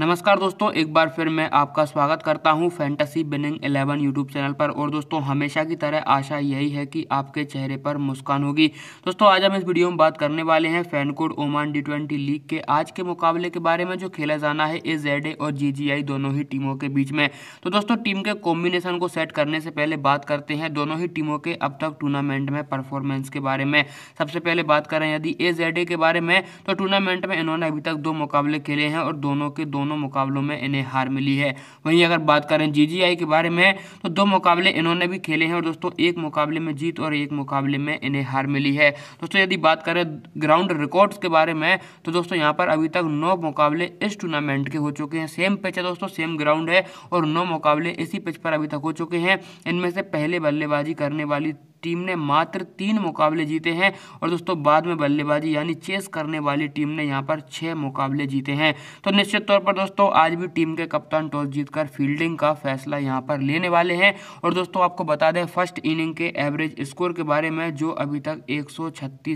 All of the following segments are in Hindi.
नमस्कार दोस्तों एक बार फिर मैं आपका स्वागत करता हूं fantasy winning eleven YouTube channel पर और दोस्तों हमेशा की तरह आशा यही है कि आपके चेहरे पर मुस्कान होगी दोस्तों आज हम इस वीडियो में बात करने वाले हैं FanCode Oman D twenty league के आज के मुकाबले के बारे में जो खेला जाना है ए जेड ए और जी दोनों ही टीमों के बीच में तो दोस्तों टीम के कॉम्बिनेशन को सेट करने से पहले बात करते हैं दोनों ही टीमों के अब तक टूर्नामेंट में परफॉर्मेंस के बारे में सबसे पहले बात करें यदि ए के बारे में तो टूर्नामेंट में इन्होंने अभी तक दो मुकाबले खेले हैं और दोनों के दोनों दोनों मुकाबलों में इन्हें हार मिली है वहीं अगर बात करें जीजीआई के बारे में तो दो मुकाबले इन्होंने भी खेले हैं और दोस्तों एक मुकाबले में जीत और एक मुकाबले में इन्हें हार मिली है दोस्तों यदि बात करें ग्राउंड रिकॉर्ड्स के बारे में तो दोस्तों यहाँ पर अभी तक नौ मुकाबले इस टूर्नामेंट के हो चुके हैं सेम पिच है दोस्तों सेम ग्राउंड है और नौ मुकाबले इसी पिच पर अभी तक हो चुके हैं इनमें से पहले बल्लेबाजी करने वाली टीम ने मात्र तीन मुकाबले जीते हैं और दोस्तों बाद में बल्लेबाजी यानी चेस करने वाली टीम ने यहाँ पर छः मुकाबले जीते हैं तो निश्चित तौर पर दोस्तों आज भी टीम के कप्तान टॉस जीतकर फील्डिंग का फैसला यहाँ पर लेने वाले हैं और दोस्तों आपको बता दें फर्स्ट इनिंग के एवरेज स्कोर के बारे में जो अभी तक एक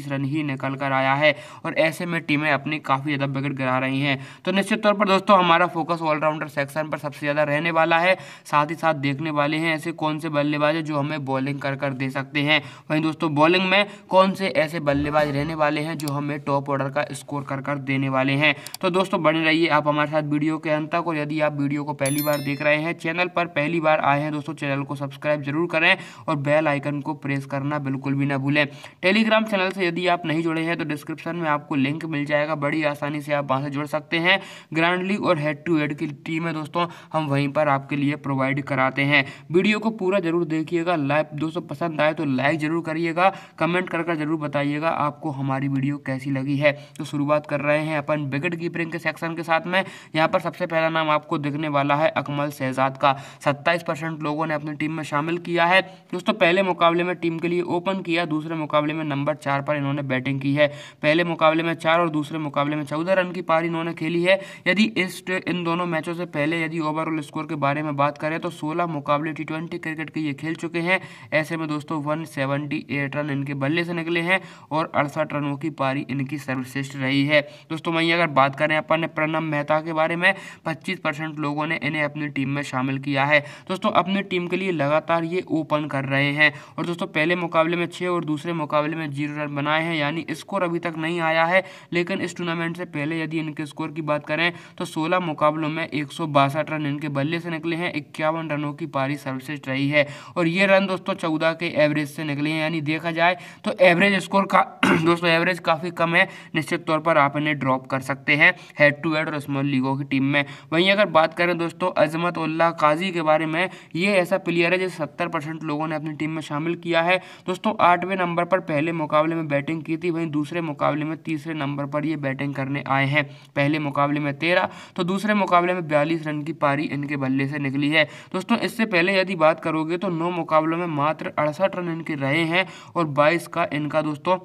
रन ही निकल कर आया है और ऐसे में टीमें अपनी काफ़ी ज़्यादा विकेट गिरा रही हैं तो निश्चित तौर पर दोस्तों हमारा फोकस ऑलराउंडर सेक्शन पर सबसे ज़्यादा रहने वाला है साथ ही साथ देखने वाले हैं ऐसे कौन से बल्लेबाज जो हमें बॉलिंग कर कर दे सकते सकते हैं वहीं दोस्तों बॉलिंग में कौन से ऐसे बल्लेबाज रहने वाले हैं जो हमें टॉप ऑर्डर का स्कोर कर कर देने वाले हैं तो दोस्तों बने रहिए आप हमारे साथ वीडियो के अंत तक और यदि आप वीडियो को पहली बार देख रहे हैं चैनल पर पहली बार आए हैं दोस्तों चैनल को सब्सक्राइब जरूर करें और बेल आइकन को प्रेस करना बिल्कुल भी ना भूलें टेलीग्राम चैनल से यदि आप नहीं जुड़े हैं तो डिस्क्रिप्शन में आपको लिंक मिल जाएगा बड़ी आसानी से आप वहाँ से जुड़ सकते हैं ग्रांड लीग और हेड टू हेड की टीम है दोस्तों हम वहीं पर आपके लिए प्रोवाइड कराते हैं वीडियो को पूरा जरूर देखिएगा लाइव दोस्तों पसंद आए तो लाइक ज़रूर करिएगा कमेंट कर ज़रूर बताइएगा आपको हमारी वीडियो कैसी लगी है तो शुरुआत कर रहे हैं अपन विकेट कीपरिंग के सेक्शन के साथ में यहाँ पर सबसे पहला नाम आपको दिखने वाला है अकमल शहजाद का सत्ताईस लोगों ने अपनी टीम में शामिल किया है दोस्तों पहले मुकाबले में टीम के लिए ओपन किया दूसरे मुकाबले में नंबर चार पर इन्होंने बैटिंग की है पहले मुकाबले में चार और दूसरे मुकाबले में चौदह रन की पारी इन्होंने खेली है यदि इस इन दोनों मैचों से पहले यदि ओवरऑल स्कोर के बारे में बात करें तो सोलह मुकाबले टी क्रिकेट के ये खेल चुके हैं ऐसे में दोस्तों वन सेवेंटी एट रन इनके बल्ले से निकले हैं और अड़सठ रनों की पारी इनकी सर्वश्रेष्ठ रही है दोस्तों वहीं अगर बात करें अपन प्रणब मेहता के बारे में पच्चीस परसेंट लोगों ने इन्हें अपनी टीम में शामिल किया है दोस्तों अपनी टीम के लिए लगातार ये ओपन कर रहे हैं और दोस्तों पहले मुकाबले में छः और दूसरे मुकाबले में जीरो रन बनाए हैं यानी स्कोर अभी तक नहीं आया है लेकिन इस टूर्नामेंट से पहले यदि इनके स्कोर की बात करें तो सोलह मुकाबलों में एक रन इनके बल्ले से निकले हैं इक्यावन रनों की पारी सर्वश्रेष्ठ रही है और ये रन दोस्तों चौदह के एवरेज से निकली है यानी देखा जाए तो एवरेज स्कोर का दोस्तों एवरेज काफ़ी कम है निश्चित तौर पर आप इन्हें ड्रॉप कर सकते हैं हेड टू हेड और स्मॉल लीगों की टीम में वहीं अगर बात करें दोस्तों अजमत उल्ला काजी के बारे में ये ऐसा प्लेयर है जिसे सत्तर परसेंट लोगों ने अपनी टीम में शामिल किया है दोस्तों आठवें नंबर पर पहले मुकाबले में बैटिंग की थी वहीं दूसरे मुकाबले में तीसरे नंबर पर ये बैटिंग करने आए हैं पहले मुकाबले में तेरह तो दूसरे मुकाबले में बयालीस रन की पारी इनके बल्ले से निकली है दोस्तों इससे पहले यदि बात करोगे तो नौ मुकाबलों में मात्र अड़सठ रन इनके रहे हैं और बाईस का इनका दोस्तों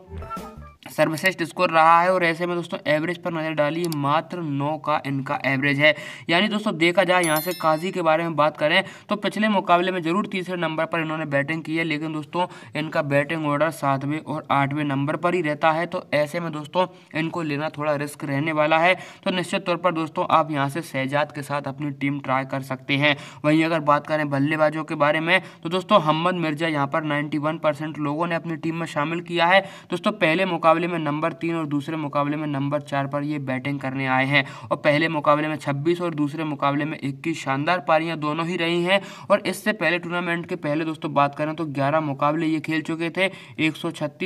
सर्वश्रेष्ठ स्कोर रहा है और ऐसे में दोस्तों एवरेज पर नज़र डालिए मात्र नौ का इनका एवरेज है यानी दोस्तों देखा जाए यहाँ से काजी के बारे में बात करें तो पिछले मुकाबले में जरूर तीसरे नंबर पर इन्होंने बैटिंग की है लेकिन दोस्तों इनका बैटिंग ऑर्डर सातवें और आठवें नंबर पर ही रहता है तो ऐसे में दोस्तों इनको लेना थोड़ा रिस्क रहने वाला है तो निश्चित तौर पर दोस्तों आप यहाँ से शहजाद के साथ अपनी टीम ट्राई कर सकते हैं वहीं अगर बात करें बल्लेबाजों के बारे में तो दोस्तों हम्मद मिर्जा यहाँ पर नाइन्टी लोगों ने अपनी टीम में शामिल किया है दोस्तों पहले मुकाबले मुकाबले में नंबर तीन और दूसरे मुकाबले में नंबर चार पर ये बैटिंग करने आए हैं और पहले मुकाबले में छब्बीस और दूसरे मुकाबले में इक्कीस शानदार पारियां दोनों ही रही हैं और इससे पहले टूर्नामेंट के पहले दोस्तों बात करें तो ग्यारह मुकाबले ये खेल चुके थे एक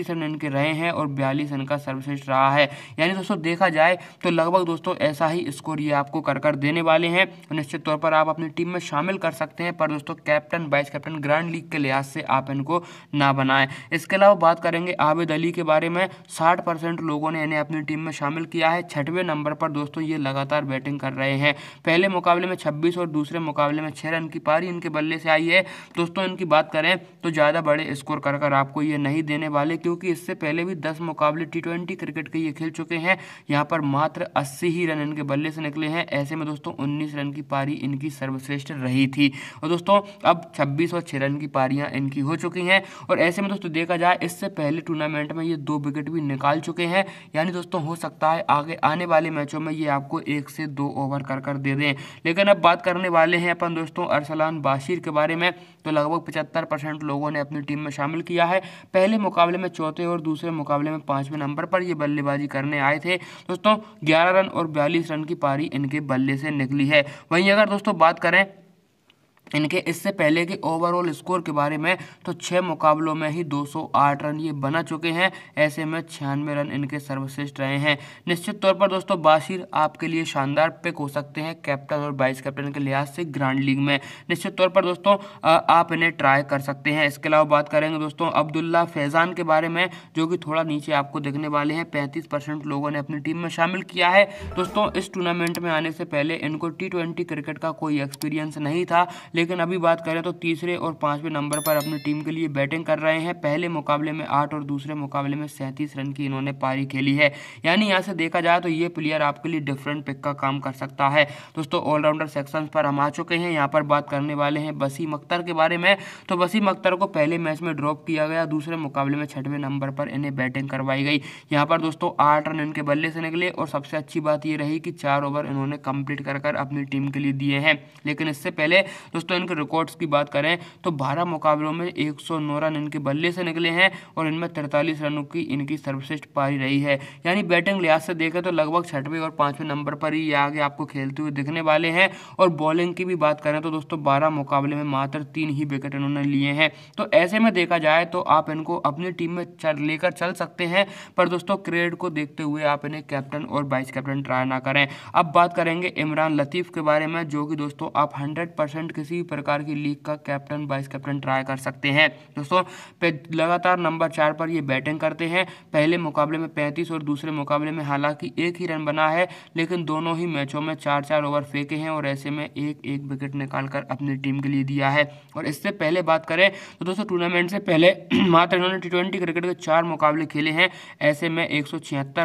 रन इनके रहे हैं और बयालीस रन का सर्वश्रेष्ठ रहा है यानी दोस्तों देखा जाए तो लगभग दोस्तों ऐसा ही स्कोर ये आपको कर कर देने वाले हैं निश्चित तौर पर आप अपनी टीम में शामिल कर सकते हैं पर दोस्तों captain vice captain grand league के लिहाज से आप इनको ना बनाएं इसके अलावा बात करेंगे आबिद अली के बारे में साठ परसेंट लोगों ने इन्हें अपनी टीम में शामिल किया है छठवें नंबर पर दोस्तों ये लगातार बैटिंग कर रहे हैं पहले मुकाबले में छब्बीस और दूसरे मुकाबले में छः रन की पारी इनके बल्ले से आई है दोस्तों इनकी बात करें तो ज़्यादा बड़े स्कोर कर कर आपको ये नहीं देने वाले क्योंकि इससे पहले भी दस मुकाबले टी ट्वेंटी क्रिकेट के ये खेल चुके हैं यहाँ पर मात्र अस्सी ही रन इनके बल्ले से निकले हैं ऐसे में दोस्तों उन्नीस रन की पारी इनकी सर्वश्रेष्ठ रही थी और दोस्तों अब छब्बीस और छः रन की पारियाँ इनकी हो चुकी हैं और ऐसे में दोस्तों देखा जाए इससे पहले टूर्नामेंट में ये दो विकेट भी निकाल चुके हैं यानी दोस्तों हो सकता है आगे आने वाले मैचों में ये आपको एक से दो ओवर कर कर दे दें लेकिन अब बात करने वाले हैं अपन दोस्तों अरसलान बाशिर के बारे में तो लगभग पचहत्तर परसेंट लोगों ने अपनी टीम में शामिल किया है पहले मुकाबले में चौथे और दूसरे मुकाबले में पाँचवें नंबर पर ये बल्लेबाजी करने आए थे दोस्तों ग्यारह रन और बयालीस रन की पारी इनके बल्ले से निकली है वहीं अगर दोस्तों बात करें इनके इससे पहले के ओवरऑल स्कोर के बारे में तो छः मुकाबलों में ही 208 रन ये बना चुके हैं ऐसे में छियानवे रन इनके सर्वश्रेष्ठ रहे हैं निश्चित तौर पर दोस्तों बाशिर आपके लिए शानदार पिक हो सकते हैं कैप्टन और वाइस कैप्टन के लिहाज से ग्रांड लीग में निश्चित तौर पर दोस्तों आप इन्हें ट्राई कर सकते हैं इसके अलावा बात करेंगे दोस्तों अब्दुल्ला फैज़ान के बारे में जो कि थोड़ा नीचे आपको देखने वाले हैं पैंतीस लोगों ने अपनी टीम में शामिल किया है दोस्तों इस टूर्नामेंट में आने से पहले इनको टी क्रिकेट का कोई एक्सपीरियंस नहीं था लेकिन अभी बात करें तो तीसरे और पाँचवें नंबर पर अपनी टीम के लिए बैटिंग कर रहे हैं पहले मुकाबले में आठ और दूसरे मुकाबले में सैंतीस रन की इन्होंने पारी खेली है यानी यहाँ से देखा जाए तो ये प्लेयर आपके लिए डिफरेंट पिक का काम कर सकता है दोस्तों ऑलराउंडर सेक्शन पर हम आ चुके हैं यहाँ पर बात करने वाले हैं वसीम अख्तर के बारे में तो वसीम अख्तर को पहले मैच में ड्रॉप किया गया दूसरे मुकाबले में छठवें नंबर पर इन्हें बैटिंग करवाई गई यहाँ पर दोस्तों आठ रन इनके बल्ले से निकले और सबसे अच्छी बात ये रही कि चार ओवर इन्होंने कंप्लीट कर कर अपनी टीम के लिए दिए हैं लेकिन इससे पहले दोस्तों दोस्तों इनके रिकॉर्ड्स की बात करें तो बारह मुकाबलों में एक रन इनके बल्ले से निकले हैं और इनमें तैंतालीस रनों की इनकी सर्वश्रेष्ठ पारी रही है यानी बैटिंग लिहाज से देखें तो लगभग छठवें और पाँचवें नंबर पर ही ये आगे आपको खेलते हुए दिखने वाले हैं और बॉलिंग की भी बात करें तो दोस्तों बारह मुकाबले में मात्र तीन ही विकेट इन्होंने लिए हैं तो ऐसे में देखा जाए तो आप इनको अपनी टीम में लेकर चल सकते हैं पर दोस्तों क्रेड को देखते हुए आप इन्हें कैप्टन और वाइस कैप्टन ट्राई ना करें अब बात करेंगे इमरान लतीफ़ के बारे में जो कि दोस्तों आप हंड्रेड किसी किसी भी प्रकार की लीग का कैप्टन वाइस कैप्टन ट्राई कर सकते हैं दोस्तों लगातार नंबर चार पर ये बैटिंग करते हैं पहले मुकाबले में पैंतीस और दूसरे मुकाबले में हालांकि एक ही रन बना है लेकिन दोनों ही मैचों में चार चार ओवर फेंके हैं और ऐसे में एक एक विकेट निकालकर अपनी टीम के लिए दिया है और इससे पहले बात करें तो दोस्तों टूर्नामेंट से पहले मात्र इन्होंने टी ट्वेंटी क्रिकेट के चार मुकाबले खेले हैं ऐसे में एक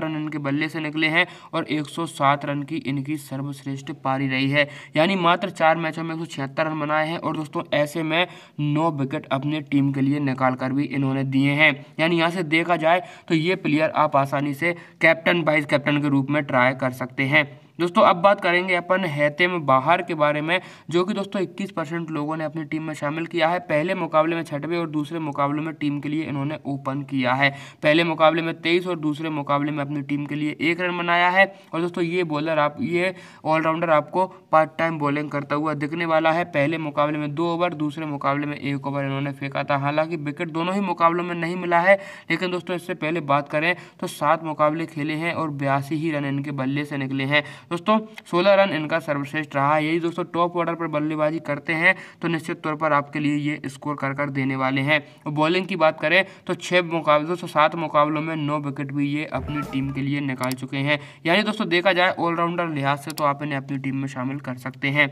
रन इनके बल्ले से निकले हैं और 107 रन की इनकी सर्वश्रेष्ठ पारी रही है यानी मात्र चार मैचों में एक रन बनाए हैं और दोस्तों ऐसे में नौ विकेट अपनी टीम के लिए निकाल कर भी इन्होंने दिए हैं यानी यहाँ से देखा जाए तो ये प्लेयर आप आसानी से कैप्टन वाइस कैप्टन के रूप में ट्राई कर सकते हैं दोस्तों अब बात करेंगे अपन हैतेम बाहर के बारे में जो कि दोस्तों 21 परसेंट लोगों ने अपनी टीम में शामिल किया है पहले मुकाबले में छठवें और दूसरे मुकाबले में टीम के लिए इन्होंने ओपन किया है पहले मुकाबले में तेईस और दूसरे मुकाबले में अपनी टीम के लिए एक रन बनाया है और दोस्तों ये बॉलर आप ये ऑलराउंडर आपको पार्ट टाइम बॉलिंग करता हुआ दिखने वाला है पहले मुकाबले में दो ओवर दूसरे मुकाबले में एक ओवर इन्होंने फेंका था हालांकि विकेट दोनों ही मुकाबलों में नहीं मिला है लेकिन दोस्तों इससे पहले बात करें तो सात मुकाबले खेले हैं और बयासी ही रन इनके बल्ले से निकले हैं दोस्तों सोलह रन इनका सर्वश्रेष्ठ रहा है यही दोस्तों टॉप ऑर्डर पर बल्लेबाजी करते हैं तो निश्चित तौर पर आपके लिए ये स्कोर कर कर देने वाले हैं बॉलिंग की बात करें तो छः मुकाबले दोस्तों सात मुकाबलों में नौ विकेट भी ये अपनी टीम के लिए निकाल चुके हैं यानी दोस्तों देखा जाए ऑलराउंडर लिहाज से तो आप इन्हें अपनी टीम में शामिल कर सकते हैं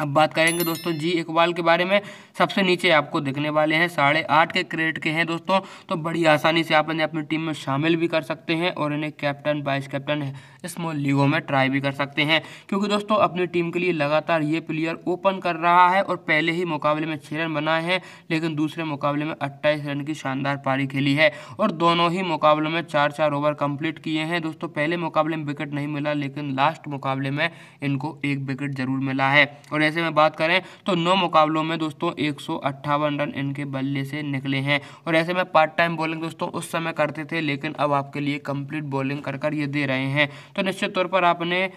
अब बात करेंगे दोस्तों जी इकबाल के बारे में सबसे नीचे आपको दिखने वाले हैं साढ़े आठ के क्रेडिट के हैं दोस्तों तो बड़ी आसानी से आप इन्हें अपनी टीम में शामिल भी कर सकते हैं और इन्हें कैप्टन वाइस कैप्टन स्मॉल लीगों में ट्राई भी कर सकते हैं क्योंकि दोस्तों अपनी टीम के लिए लगातार ये प्लेयर ओपन कर रहा है और पहले ही मुकाबले में छः रन बनाए हैं लेकिन दूसरे मुकाबले में अट्ठाईस रन की शानदार पारी खेली है और दोनों ही मुकाबलों में चार चार ओवर कंप्लीट किए हैं दोस्तों पहले मुकाबले में विकेट नहीं मिला लेकिन लास्ट मुकाबले में इनको एक विकेट जरूर मिला है और वैसे में बात करें तो नौ मुकाबलों में दोस्तों एक रन इनके बल्ले से निकले हैं और ऐसे में पार्ट टाइम बॉलिंग दोस्तों उस समय करते थे लेकिन अब आपके लिए कंप्लीट बॉलिंग कर कर ये दे रहे हैं तो निश्चित तौर पर आपने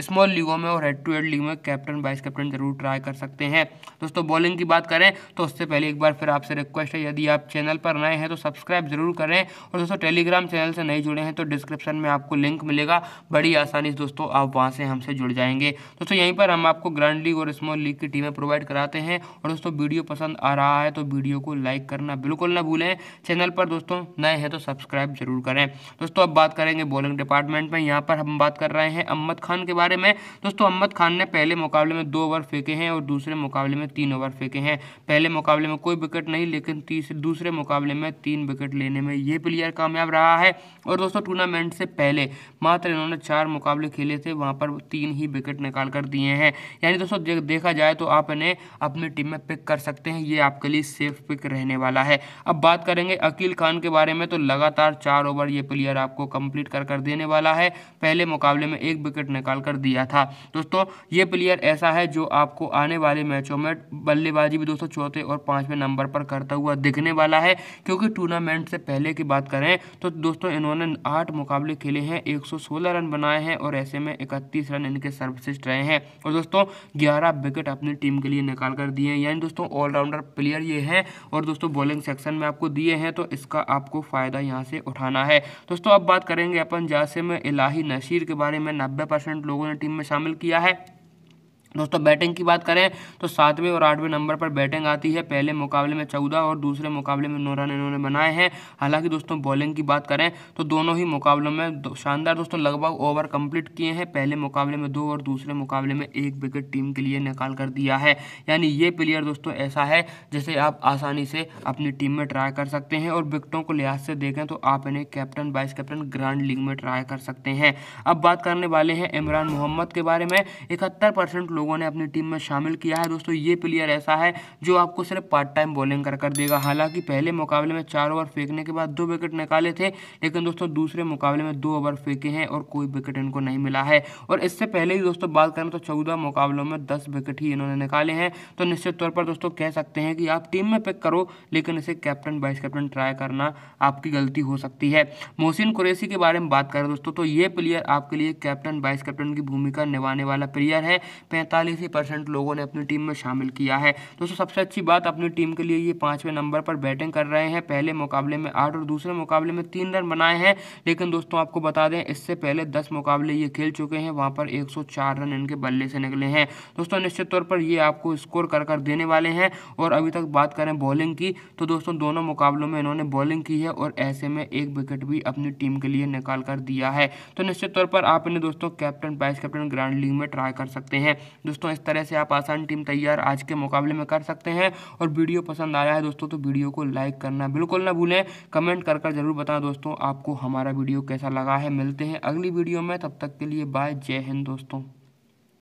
स्मॉल लीगों में और हेड टू हेड लीग में कैप्टन वाइस कैप्टन जरूर ट्राई कर सकते हैं दोस्तों बॉलिंग की बात करें तो उससे पहले एक बार फिर आपसे रिक्वेस्ट है यदि आप चैनल पर नए हैं तो सब्सक्राइब जरूर करें और दोस्तों टेलीग्राम चैनल से नहीं जुड़े हैं तो डिस्क्रिप्शन में आपको लिंक मिलेगा बड़ी आसानी से दोस्तों आप वहाँ से हमसे जुड़ जाएंगे दोस्तों यहीं पर हम आपको ग्रैंड लीग और स्मॉल लीग की टीमें प्रोवाइड कराते हैं और दोस्तों वीडियो पसंद आ रहा है तो वीडियो को लाइक करना बिल्कुल ना भूलें चैनल पर दोस्तों नए हैं तो सब्सक्राइब जरूर करें दोस्तों अब बात करेंगे बॉलिंग डिपार्टमेंट में यहाँ पर हम बात कर रहे हैं अहमद खान के बारे में दोस्तों अहमद खान ने पहले मुकाबले में दो ओवर फेंके हैं और दूसरे मुकाबले में तीन ओवर फेंके हैं पहले मुकाबले में कोई विकेट नहीं लेकिन तीसरे दूसरे मुकाबले में तीन विकेट लेने में ये प्लेयर कामयाब रहा है और दोस्तों टूर्नामेंट से पहले मात्र इन्होंने चार मुकाबले खेले थे वहाँ पर तीन ही विकेट निकाल कर दिए हैं यानी दोस्तों देखा जाए तो आप इन्हें अपनी टीम में पिक कर सकते हैं ये आपके लिए सेफ पिक रहने वाला है अब बात करेंगे अकील खान के बारे में तो लगातार चार ओवर ये प्लेयर आपको कंप्लीट कर कर देने वाला है पहले मुकाबले में एक विकेट निकाल कर कर दिया था दोस्तों ये प्लेयर ऐसा है जो आपको आने वाले मैचों में बल्लेबाजी भी दोस्तों चौथे और पाँचवें नंबर पर करता हुआ दिखने वाला है क्योंकि टूर्नामेंट से पहले की बात करें तो दोस्तों इन्होंने आठ मुकाबले खेले हैं सोलह रन बनाए हैं और ऐसे में इकतीस रन इनके सर्वश्रेष्ठ रहे हैं और दोस्तों ग्यारह विकेट अपनी टीम के लिए निकाल कर दिए हैं यानी दोस्तों ऑलराउंडर प्लेयर ये हैं और दोस्तों बॉलिंग सेक्शन में आपको दिए हैं तो इसका आपको फ़ायदा यहाँ से उठाना है दोस्तों अब बात करेंगे अपन जासिम इलाही नशीर के बारे में नब्बे परसेंट लोग लोगों ने टीम में शामिल किया है दोस्तों बैटिंग की बात करें तो सातवें और आठवें नंबर पर बैटिंग आती है पहले मुकाबले में चौदह और दूसरे मुकाबले में नौ रन इन्होंने बनाए हैं हालांकि दोस्तों बॉलिंग की बात करें तो दोनों ही मुकाबलों में दो, शानदार दोस्तों लगभग ओवर कंप्लीट किए हैं पहले मुकाबले में दो और दूसरे मुकाबले में एक विकेट टीम के लिए निकाल कर दिया है यानी ये प्लेयर दोस्तों ऐसा है जिसे आप आसानी से अपनी टीम में ट्राई कर सकते हैं और विकटों को लिहाज से देखें तो आप इन्हें captain vice captain grand league में ट्राई कर सकते हैं अब बात करने वाले हैं इमरान मोहम्मद के बारे में इकहत्तर परसेंट लोगों ने अपनी टीम में शामिल किया है दोस्तों ये प्लेयर ऐसा है जो आपको सिर्फ पार्ट टाइम बॉलिंग कर कर देगा हालांकि पहले मुकाबले में चार ओवर फेंकने के बाद दो विकेट निकाले थे लेकिन दोस्तों दूसरे मुकाबले में दो ओवर फेंके हैं और कोई विकेट इनको नहीं मिला है और इससे पहले ही दोस्तों बात करें तो चौदह मुकाबलों में दस विकेट ही इन्होंने निकाले हैं तो निश्चित तौर पर दोस्तों कह सकते हैं कि आप टीम में पिक करो लेकिन इसे कैप्टन वाइस कैप्टन ट्राई करना आपकी गलती हो सकती है मोहसिन कुरेसी के बारे में बात करें दोस्तों तो ये प्लेयर आपके लिए कैप्टन वाइस कैप्टन की भूमिका निभाने वाला प्लेयर है पैंतालीस ही परसेंट लोगों ने अपनी टीम में शामिल किया है दोस्तों सबसे अच्छी बात अपनी टीम के लिए ये पाँचवें नंबर पर बैटिंग कर रहे हैं पहले मुकाबले में आठ और दूसरे मुकाबले में तीन रन बनाए हैं लेकिन दोस्तों आपको बता दें इससे पहले दस मुकाबले ये खेल चुके हैं वहाँ पर एक रन इनके बल्ले से निकले हैं दोस्तों निश्चित तौर पर ये आपको स्कोर कर कर देने वाले हैं और अभी तक बात करें बॉलिंग की तो दोस्तों दोनों मुकाबलों में इन्होंने बॉलिंग की है और ऐसे में एक विकेट भी अपनी टीम के लिए निकाल कर दिया है तो निश्चित तौर पर आप इन्हें दोस्तों captain vice captain grand league में ट्राई कर सकते हैं दोस्तों इस तरह से आप आसान टीम तैयार आज के मुकाबले में कर सकते हैं और वीडियो पसंद आया है दोस्तों तो वीडियो को लाइक करना बिल्कुल ना भूलें कमेंट कर कर जरूर बताएं दोस्तों आपको हमारा वीडियो कैसा लगा है मिलते हैं अगली वीडियो में तब तक के लिए बाय जय हिंद दोस्तों